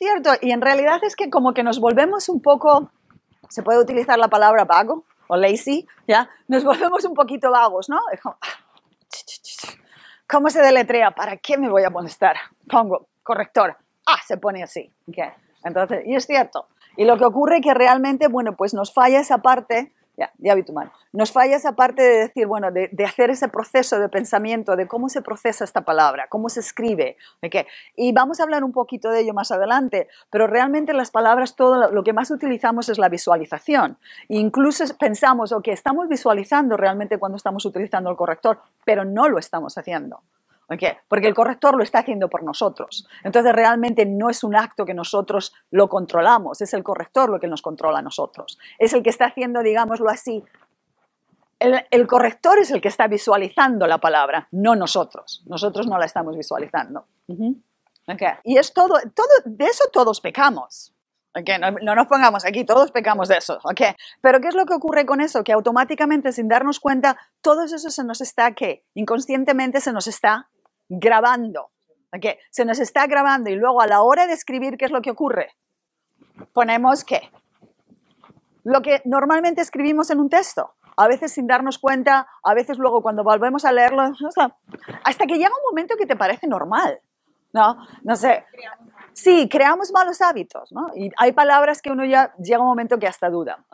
Cierto, y en realidad es que como que nos volvemos un poco, se puede utilizar la palabra vago o lazy, ¿ya? Nos volvemos un poquito vagos, ¿no? Ah, ¿Cómo se deletrea? ¿Para qué me voy a molestar? Pongo corrector. Ah, se pone así. Okay. Entonces, y es cierto. Y lo que ocurre que realmente, bueno, pues nos falla esa parte ya, de hábito mano. Nos falla esa parte de decir, bueno, de, hacer ese proceso de pensamiento, de cómo se procesa esta palabra, cómo se escribe. qué? Y vamos a hablar un poquito de ello más adelante, pero realmente las palabras, todo lo que más utilizamos es la visualización. incluso pensamos, que estamos visualizando realmente cuando estamos utilizando el corrector, pero no lo estamos haciendo porque el corrector lo está haciendo por nosotros. Entonces realmente no es un acto que nosotros lo controlamos, es el corrector lo que nos controla a nosotros. Es el que está haciendo, digámoslo así, el, corrector es el que está visualizando la palabra, no nosotros. Nosotros no la estamos visualizando. Y es todo, todo, de eso todos pecamos. Okay. No, nos pongamos aquí, todos pecamos de eso. Okay. Pero ¿qué es lo que ocurre con eso? Que automáticamente, sin darnos cuenta, todo eso se nos está, que Inconscientemente se nos está grabando. Se nos está grabando y luego a la hora de escribir, ¿qué es lo que ocurre? Ponemos qué? Lo que normalmente escribimos en un texto, a veces sin darnos cuenta, a veces luego cuando volvemos a leerlo, hasta que llega un momento que te parece normal, ¿no? No sé. Sí, creamos malos hábitos, ¿no? Y hay palabras que uno ya llega un momento que hasta duda.